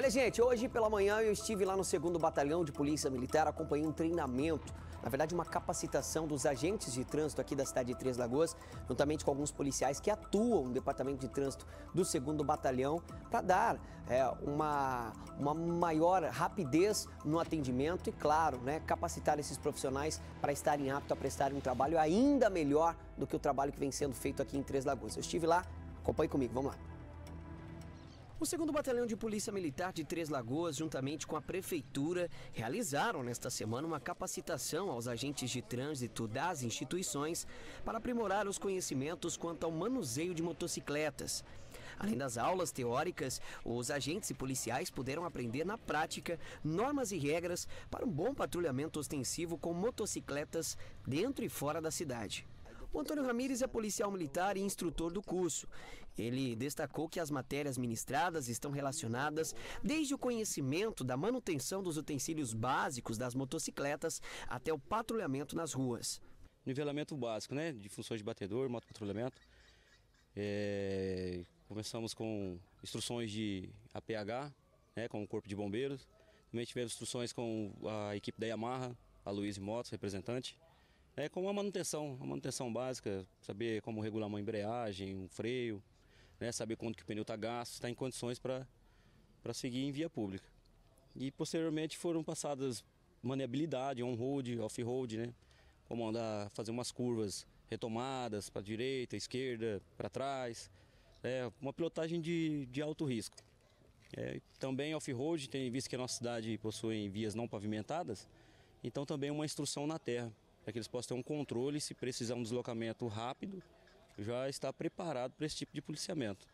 Olha, gente, hoje pela manhã eu estive lá no 2 Batalhão de Polícia Militar, acompanhei um treinamento, na verdade uma capacitação dos agentes de trânsito aqui da cidade de Três Lagoas, juntamente com alguns policiais que atuam no Departamento de Trânsito do 2 Batalhão, para dar é, uma, uma maior rapidez no atendimento e, claro, né, capacitar esses profissionais para estarem aptos a prestar um trabalho ainda melhor do que o trabalho que vem sendo feito aqui em Três Lagoas. Eu estive lá, acompanhe comigo, vamos lá. O 2 Batalhão de Polícia Militar de Três Lagoas, juntamente com a Prefeitura, realizaram nesta semana uma capacitação aos agentes de trânsito das instituições para aprimorar os conhecimentos quanto ao manuseio de motocicletas. Além das aulas teóricas, os agentes e policiais puderam aprender na prática normas e regras para um bom patrulhamento ostensivo com motocicletas dentro e fora da cidade. O Antônio Ramírez é policial militar e instrutor do curso. Ele destacou que as matérias ministradas estão relacionadas desde o conhecimento da manutenção dos utensílios básicos das motocicletas até o patrulhamento nas ruas. Nivelamento básico, né? De funções de batedor, motopatrulhamento. É... Começamos com instruções de APH, né? com o Corpo de Bombeiros. Também tivemos instruções com a equipe da Yamaha, a Luiz Motos, representante. É como a manutenção, a manutenção básica, saber como regular uma embreagem, um freio, né, saber quanto que o pneu está gasto, está em condições para seguir em via pública. E posteriormente foram passadas maneabilidade, on-road, off-road, né? Como andar, fazer umas curvas retomadas para direita, esquerda, para trás. É uma pilotagem de, de alto risco. É, também off-road, tem visto que a nossa cidade possui vias não pavimentadas, então também uma instrução na terra para é que eles possam ter um controle se precisar um deslocamento rápido, já está preparado para esse tipo de policiamento.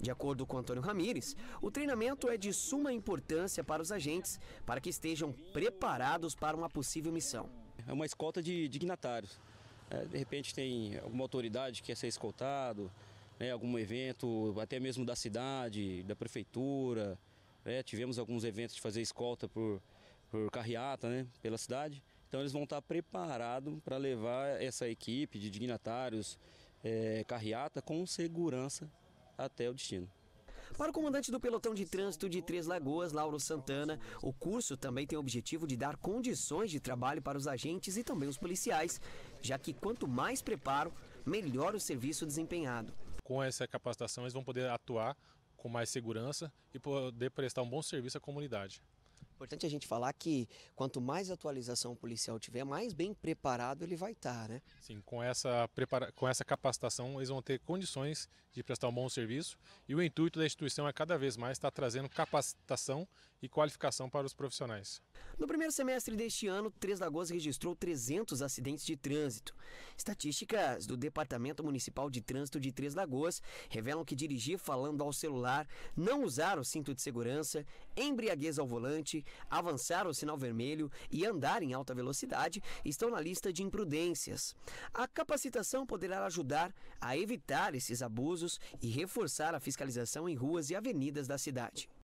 De acordo com Antônio Ramires, o treinamento é de suma importância para os agentes, para que estejam preparados para uma possível missão. É uma escolta de dignatários. É, de repente tem alguma autoridade que quer ser escoltado, né, algum evento, até mesmo da cidade, da prefeitura. Né, tivemos alguns eventos de fazer escolta por, por carreata né, pela cidade. Então eles vão estar preparados para levar essa equipe de dignatários, é, carreata, com segurança até o destino. Para o comandante do pelotão de trânsito de Três Lagoas, Lauro Santana, o curso também tem o objetivo de dar condições de trabalho para os agentes e também os policiais, já que quanto mais preparo, melhor o serviço desempenhado. Com essa capacitação, eles vão poder atuar com mais segurança e poder prestar um bom serviço à comunidade. Importante a gente falar que quanto mais atualização o policial tiver, mais bem preparado ele vai estar, tá, né? Sim, com essa, prepara... com essa capacitação eles vão ter condições de prestar um bom serviço e o intuito da instituição é cada vez mais estar tá trazendo capacitação e qualificação para os profissionais. No primeiro semestre deste ano, Três Lagoas registrou 300 acidentes de trânsito. Estatísticas do Departamento Municipal de Trânsito de Três Lagoas revelam que dirigir falando ao celular, não usar o cinto de segurança, embriaguez ao volante, avançar o sinal vermelho e andar em alta velocidade estão na lista de imprudências. A capacitação poderá ajudar a evitar esses abusos e reforçar a fiscalização em ruas e avenidas da cidade.